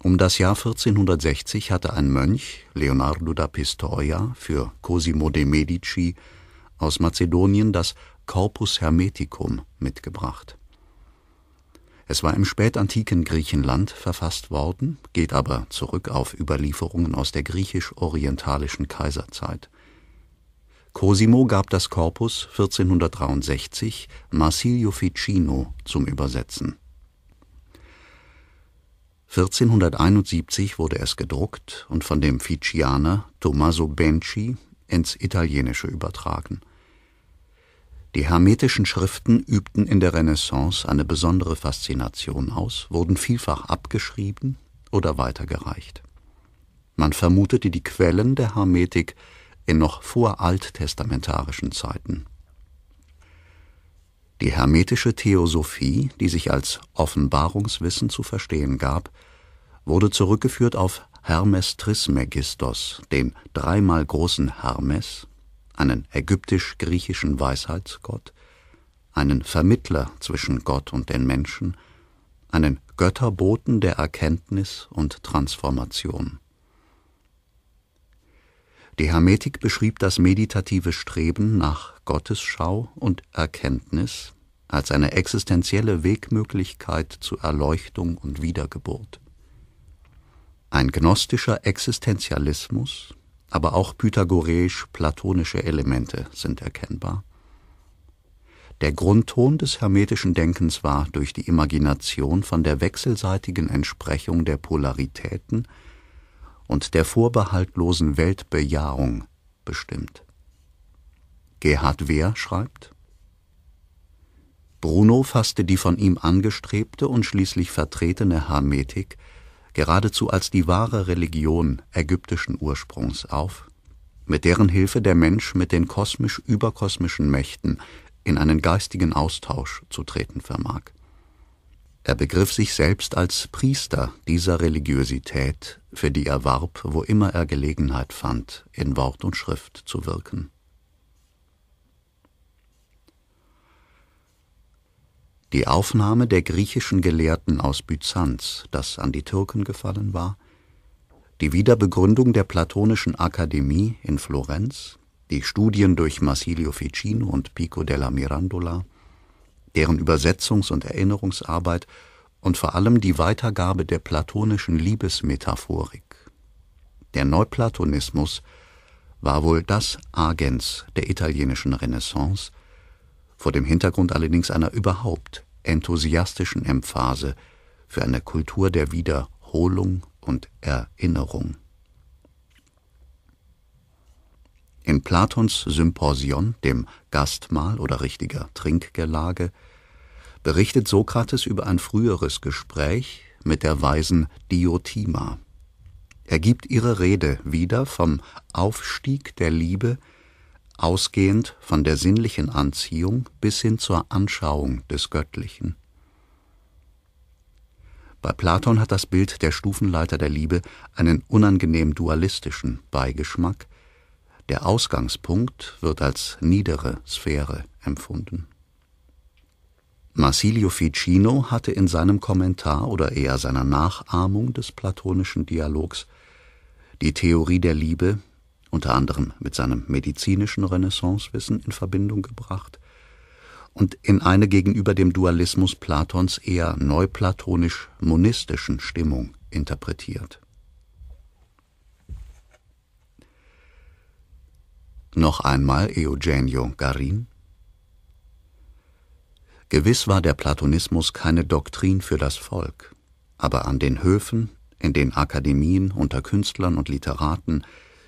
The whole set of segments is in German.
Um das Jahr 1460 hatte ein Mönch, Leonardo da Pistoia, für Cosimo de' Medici aus Mazedonien das Corpus Hermeticum mitgebracht. Es war im spätantiken Griechenland verfasst worden, geht aber zurück auf Überlieferungen aus der griechisch-orientalischen Kaiserzeit. Cosimo gab das Corpus 1463 Marsilio Ficino zum Übersetzen. 1471 wurde es gedruckt und von dem Fijianer Tommaso Benci ins Italienische übertragen. Die hermetischen Schriften übten in der Renaissance eine besondere Faszination aus, wurden vielfach abgeschrieben oder weitergereicht. Man vermutete die Quellen der Hermetik in noch voraltestamentarischen Zeiten die hermetische Theosophie, die sich als Offenbarungswissen zu verstehen gab, wurde zurückgeführt auf Hermes Trismegistos, den dreimal großen Hermes, einen ägyptisch-griechischen Weisheitsgott, einen Vermittler zwischen Gott und den Menschen, einen Götterboten der Erkenntnis und Transformation. Die Hermetik beschrieb das meditative Streben nach Gottesschau und Erkenntnis als eine existenzielle Wegmöglichkeit zu Erleuchtung und Wiedergeburt. Ein gnostischer Existenzialismus, aber auch pythagoreisch-platonische Elemente sind erkennbar. Der Grundton des hermetischen Denkens war durch die Imagination von der wechselseitigen Entsprechung der Polaritäten und der vorbehaltlosen Weltbejahung bestimmt. Gerhard Wehr schreibt Bruno fasste die von ihm angestrebte und schließlich vertretene Hermetik geradezu als die wahre Religion ägyptischen Ursprungs auf, mit deren Hilfe der Mensch mit den kosmisch-überkosmischen Mächten in einen geistigen Austausch zu treten vermag. Er begriff sich selbst als Priester dieser Religiosität, für die er warb, wo immer er Gelegenheit fand, in Wort und Schrift zu wirken. Die Aufnahme der griechischen Gelehrten aus Byzanz, das an die Türken gefallen war, die Wiederbegründung der Platonischen Akademie in Florenz, die Studien durch Massilio Ficino und Pico della Mirandola, deren Übersetzungs- und Erinnerungsarbeit und vor allem die Weitergabe der platonischen Liebesmetaphorik. Der Neuplatonismus war wohl das Agens der italienischen Renaissance, vor dem Hintergrund allerdings einer überhaupt enthusiastischen Emphase für eine Kultur der Wiederholung und Erinnerung. In Platons Symposion, dem Gastmahl oder richtiger Trinkgelage, berichtet Sokrates über ein früheres Gespräch mit der weisen Diotima. Er gibt ihre Rede wieder vom Aufstieg der Liebe, ausgehend von der sinnlichen Anziehung bis hin zur Anschauung des Göttlichen. Bei Platon hat das Bild der Stufenleiter der Liebe einen unangenehm dualistischen Beigeschmack, der Ausgangspunkt wird als niedere Sphäre empfunden. Marsilio Ficino hatte in seinem Kommentar oder eher seiner Nachahmung des platonischen Dialogs die Theorie der Liebe, unter anderem mit seinem medizinischen Renaissancewissen, in Verbindung gebracht und in eine gegenüber dem Dualismus Platons eher neuplatonisch-monistischen Stimmung interpretiert. Noch einmal Eugenio Garin Gewiss war der Platonismus keine Doktrin für das Volk, aber an den Höfen, in den Akademien unter Künstlern und Literaten,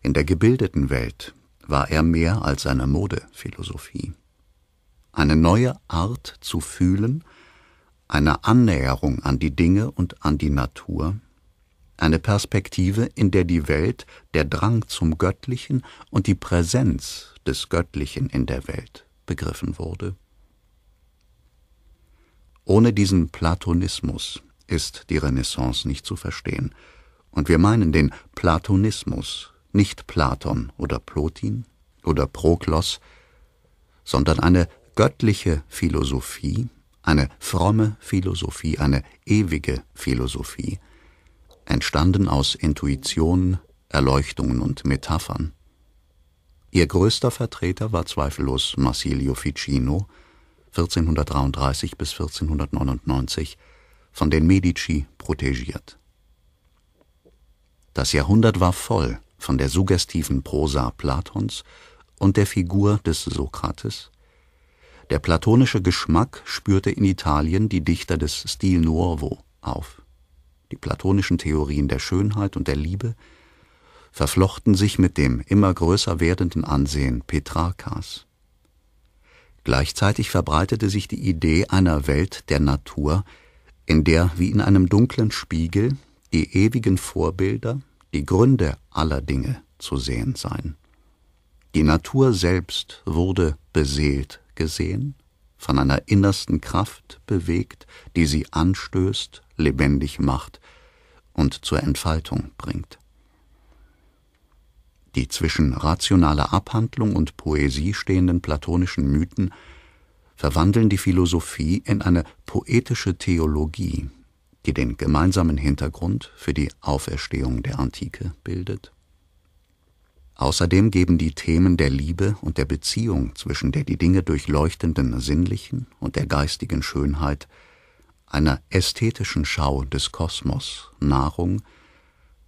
in der gebildeten Welt war er mehr als eine Modephilosophie. Eine neue Art zu fühlen, eine Annäherung an die Dinge und an die Natur, eine Perspektive, in der die Welt, der Drang zum Göttlichen und die Präsenz des Göttlichen in der Welt begriffen wurde. Ohne diesen Platonismus ist die Renaissance nicht zu verstehen. Und wir meinen den Platonismus, nicht Platon oder Plotin oder Proklos, sondern eine göttliche Philosophie, eine fromme Philosophie, eine ewige Philosophie, entstanden aus Intuitionen, Erleuchtungen und Metaphern. Ihr größter Vertreter war zweifellos Marsilio Ficino, 1433 bis 1499 von den Medici protegiert. Das Jahrhundert war voll von der suggestiven Prosa Platons und der Figur des Sokrates. Der platonische Geschmack spürte in Italien die Dichter des Stil Nuovo auf. Die platonischen Theorien der Schönheit und der Liebe verflochten sich mit dem immer größer werdenden Ansehen Petrarkas. Gleichzeitig verbreitete sich die Idee einer Welt der Natur, in der wie in einem dunklen Spiegel die ewigen Vorbilder, die Gründe aller Dinge zu sehen seien. Die Natur selbst wurde beseelt gesehen, von einer innersten Kraft bewegt, die sie anstößt, lebendig macht und zur Entfaltung bringt die zwischen rationaler Abhandlung und Poesie stehenden platonischen Mythen verwandeln die Philosophie in eine poetische Theologie, die den gemeinsamen Hintergrund für die Auferstehung der Antike bildet. Außerdem geben die Themen der Liebe und der Beziehung zwischen der die Dinge durchleuchtenden sinnlichen und der geistigen Schönheit einer ästhetischen Schau des Kosmos Nahrung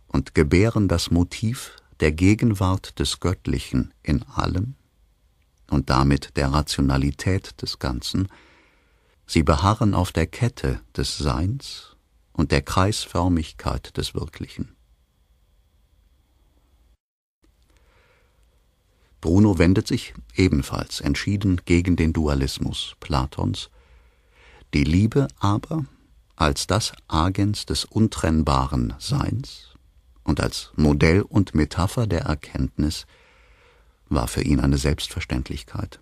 und gebären das Motiv der Gegenwart des Göttlichen in allem und damit der Rationalität des Ganzen, sie beharren auf der Kette des Seins und der Kreisförmigkeit des Wirklichen. Bruno wendet sich ebenfalls entschieden gegen den Dualismus Platons. Die Liebe aber als das Agens des untrennbaren Seins und als Modell und Metapher der Erkenntnis war für ihn eine Selbstverständlichkeit.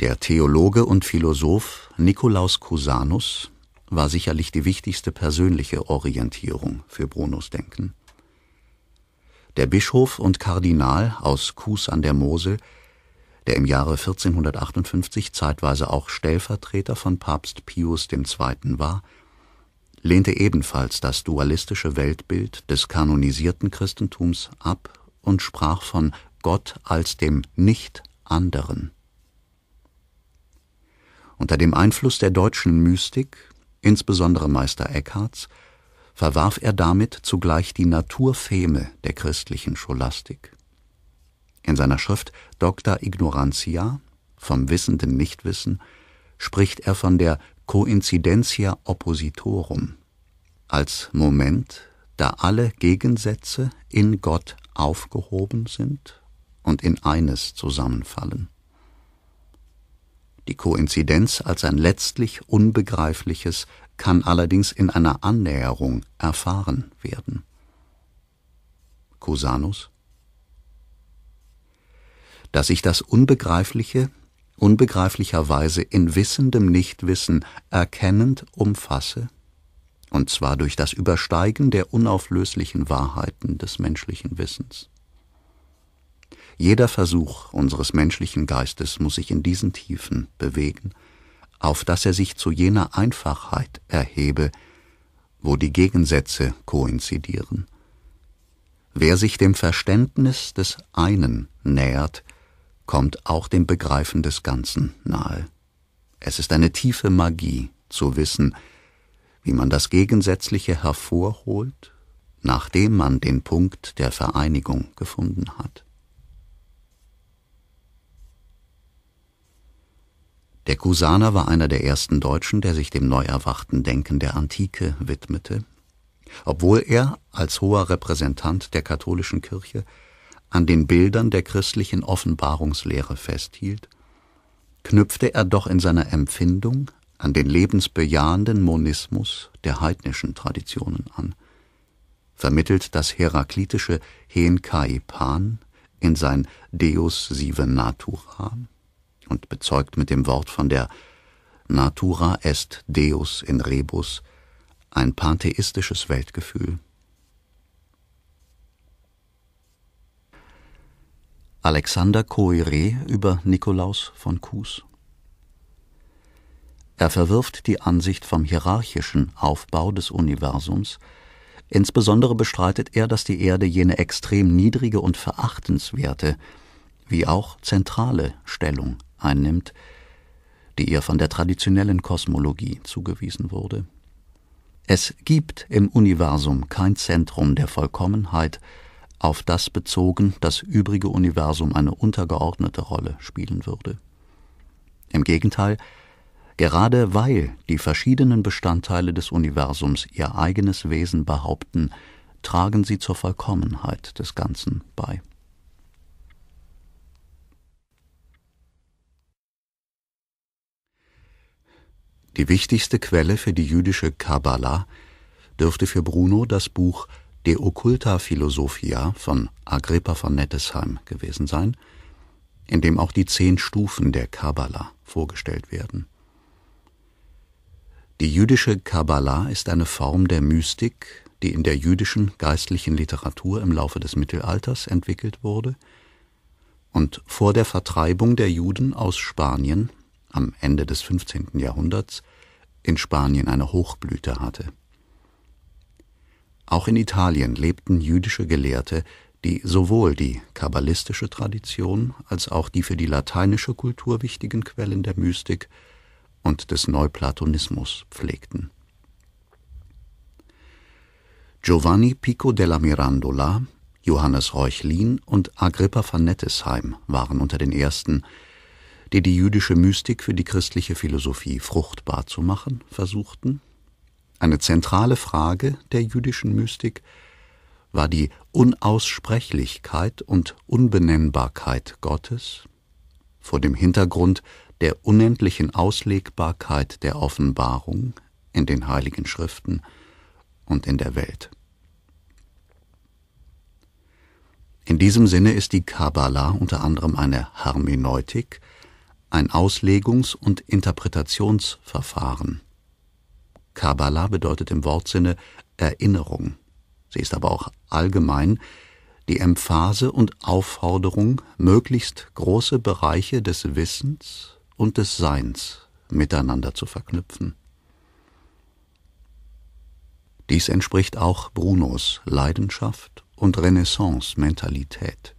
Der Theologe und Philosoph Nikolaus Cusanus war sicherlich die wichtigste persönliche Orientierung für Brunos Denken. Der Bischof und Kardinal aus Kus an der Mosel der im Jahre 1458 zeitweise auch Stellvertreter von Papst Pius II. war, lehnte ebenfalls das dualistische Weltbild des kanonisierten Christentums ab und sprach von Gott als dem Nicht-Anderen. Unter dem Einfluss der deutschen Mystik, insbesondere Meister Eckharts, verwarf er damit zugleich die Naturfeme der christlichen Scholastik in seiner Schrift Docta Ignorantia vom wissenden Nichtwissen spricht er von der Coincidentia oppositorum als Moment, da alle Gegensätze in Gott aufgehoben sind und in eines zusammenfallen. Die Koinzidenz als ein letztlich Unbegreifliches kann allerdings in einer Annäherung erfahren werden. Cusanus dass ich das Unbegreifliche unbegreiflicherweise in wissendem Nichtwissen erkennend umfasse, und zwar durch das Übersteigen der unauflöslichen Wahrheiten des menschlichen Wissens. Jeder Versuch unseres menschlichen Geistes muss sich in diesen Tiefen bewegen, auf dass er sich zu jener Einfachheit erhebe, wo die Gegensätze koinzidieren. Wer sich dem Verständnis des einen nähert, kommt auch dem Begreifen des Ganzen nahe. Es ist eine tiefe Magie zu wissen, wie man das Gegensätzliche hervorholt, nachdem man den Punkt der Vereinigung gefunden hat. Der Kusaner war einer der ersten Deutschen, der sich dem neu erwachten Denken der Antike widmete, obwohl er als hoher Repräsentant der katholischen Kirche an den Bildern der christlichen Offenbarungslehre festhielt, knüpfte er doch in seiner Empfindung an den lebensbejahenden Monismus der heidnischen Traditionen an, vermittelt das heraklitische Hen Pan in sein Deus sive natura und bezeugt mit dem Wort von der Natura est Deus in rebus ein pantheistisches Weltgefühl, Alexander Coiré über Nikolaus von Kues. Er verwirft die Ansicht vom hierarchischen Aufbau des Universums, insbesondere bestreitet er, dass die Erde jene extrem niedrige und verachtenswerte, wie auch zentrale Stellung einnimmt, die ihr von der traditionellen Kosmologie zugewiesen wurde. Es gibt im Universum kein Zentrum der Vollkommenheit, auf das bezogen das übrige Universum eine untergeordnete Rolle spielen würde. Im Gegenteil, gerade weil die verschiedenen Bestandteile des Universums ihr eigenes Wesen behaupten, tragen sie zur Vollkommenheit des Ganzen bei. Die wichtigste Quelle für die jüdische Kabbala dürfte für Bruno das Buch De Occulta Philosophia von Agrippa von Nettesheim gewesen sein, in dem auch die zehn Stufen der Kabbala vorgestellt werden. Die jüdische Kabbala ist eine Form der Mystik, die in der jüdischen geistlichen Literatur im Laufe des Mittelalters entwickelt wurde und vor der Vertreibung der Juden aus Spanien am Ende des 15. Jahrhunderts in Spanien eine Hochblüte hatte auch in Italien lebten jüdische Gelehrte, die sowohl die kabbalistische Tradition als auch die für die lateinische Kultur wichtigen Quellen der Mystik und des Neuplatonismus pflegten. Giovanni Pico della Mirandola, Johannes Reuchlin und Agrippa van Nettesheim waren unter den ersten, die die jüdische Mystik für die christliche Philosophie fruchtbar zu machen versuchten eine zentrale Frage der jüdischen Mystik war die Unaussprechlichkeit und Unbenennbarkeit Gottes vor dem Hintergrund der unendlichen Auslegbarkeit der Offenbarung in den heiligen Schriften und in der Welt. In diesem Sinne ist die Kabbala unter anderem eine Hermeneutik, ein Auslegungs- und Interpretationsverfahren, Kabbala bedeutet im Wortsinne Erinnerung. Sie ist aber auch allgemein die Emphase und Aufforderung, möglichst große Bereiche des Wissens und des Seins miteinander zu verknüpfen. Dies entspricht auch Brunos Leidenschaft und Renaissance-Mentalität.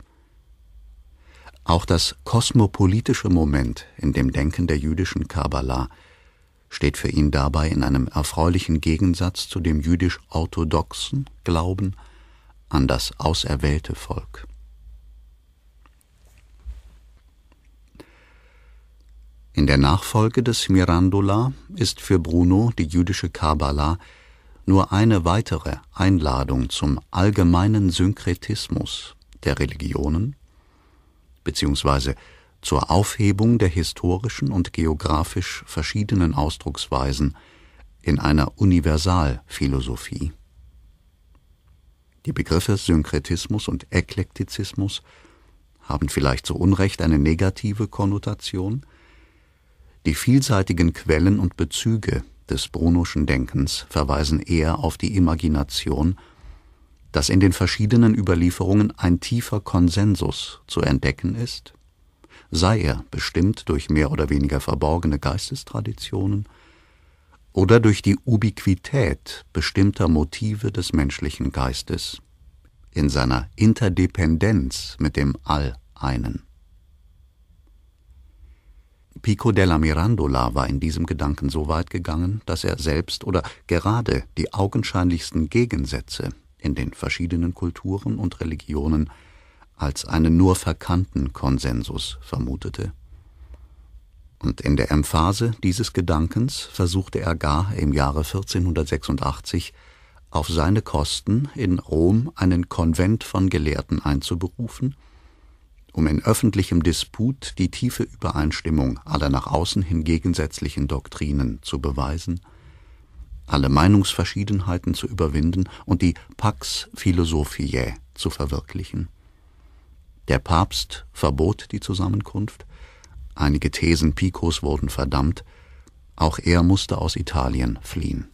Auch das kosmopolitische Moment in dem Denken der jüdischen Kabbalah steht für ihn dabei in einem erfreulichen Gegensatz zu dem jüdisch-orthodoxen Glauben an das auserwählte Volk. In der Nachfolge des Mirandola ist für Bruno die jüdische Kabbala nur eine weitere Einladung zum allgemeinen Synkretismus der Religionen, beziehungsweise zur Aufhebung der historischen und geografisch verschiedenen Ausdrucksweisen in einer Universalphilosophie. Die Begriffe Synkretismus und Eklektizismus haben vielleicht zu Unrecht eine negative Konnotation. Die vielseitigen Quellen und Bezüge des Brunoschen Denkens verweisen eher auf die Imagination, dass in den verschiedenen Überlieferungen ein tiefer Konsensus zu entdecken ist, sei er bestimmt durch mehr oder weniger verborgene Geistestraditionen oder durch die Ubiquität bestimmter Motive des menschlichen Geistes in seiner Interdependenz mit dem All-Einen. Pico della Mirandola war in diesem Gedanken so weit gegangen, dass er selbst oder gerade die augenscheinlichsten Gegensätze in den verschiedenen Kulturen und Religionen als einen nur verkannten Konsensus vermutete. Und in der Emphase dieses Gedankens versuchte er gar im Jahre 1486 auf seine Kosten in Rom einen Konvent von Gelehrten einzuberufen, um in öffentlichem Disput die tiefe Übereinstimmung aller nach außen hin gegensätzlichen Doktrinen zu beweisen, alle Meinungsverschiedenheiten zu überwinden und die Pax Philosophiae zu verwirklichen. Der Papst verbot die Zusammenkunft, einige Thesen Picos wurden verdammt, auch er musste aus Italien fliehen.